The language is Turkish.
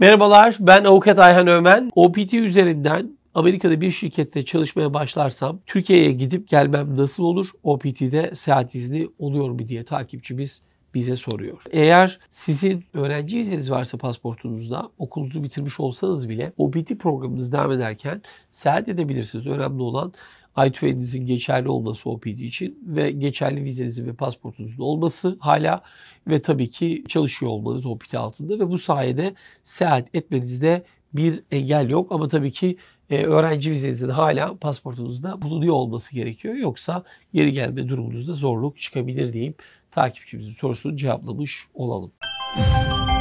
Merhabalar ben avukat Ayhan Ömen. OPT üzerinden Amerika'da bir şirkette çalışmaya başlarsam Türkiye'ye gidip gelmem nasıl olur? OPT'de seyahat izni oluyor mu diye takipçimiz bize soruyor. Eğer sizin öğrenci izeniz varsa pasportunuzda okulunuzu bitirmiş olsanız bile OBT programınız devam ederken seyahat edebilirsiniz. Önemli olan I-20'nizin geçerli olması OPD için ve geçerli vizenizin ve pasportunuzun olması hala ve tabii ki çalışıyor olmanız OPD altında ve bu sayede seyahat etmenizde bir engel yok ama tabii ki e, öğrenci vizenizin hala pasportunuzda bulunuyor olması gerekiyor. Yoksa geri gelme durumunuzda zorluk çıkabilir diyeyim takipçimizin sorusunu cevaplamış olalım. Müzik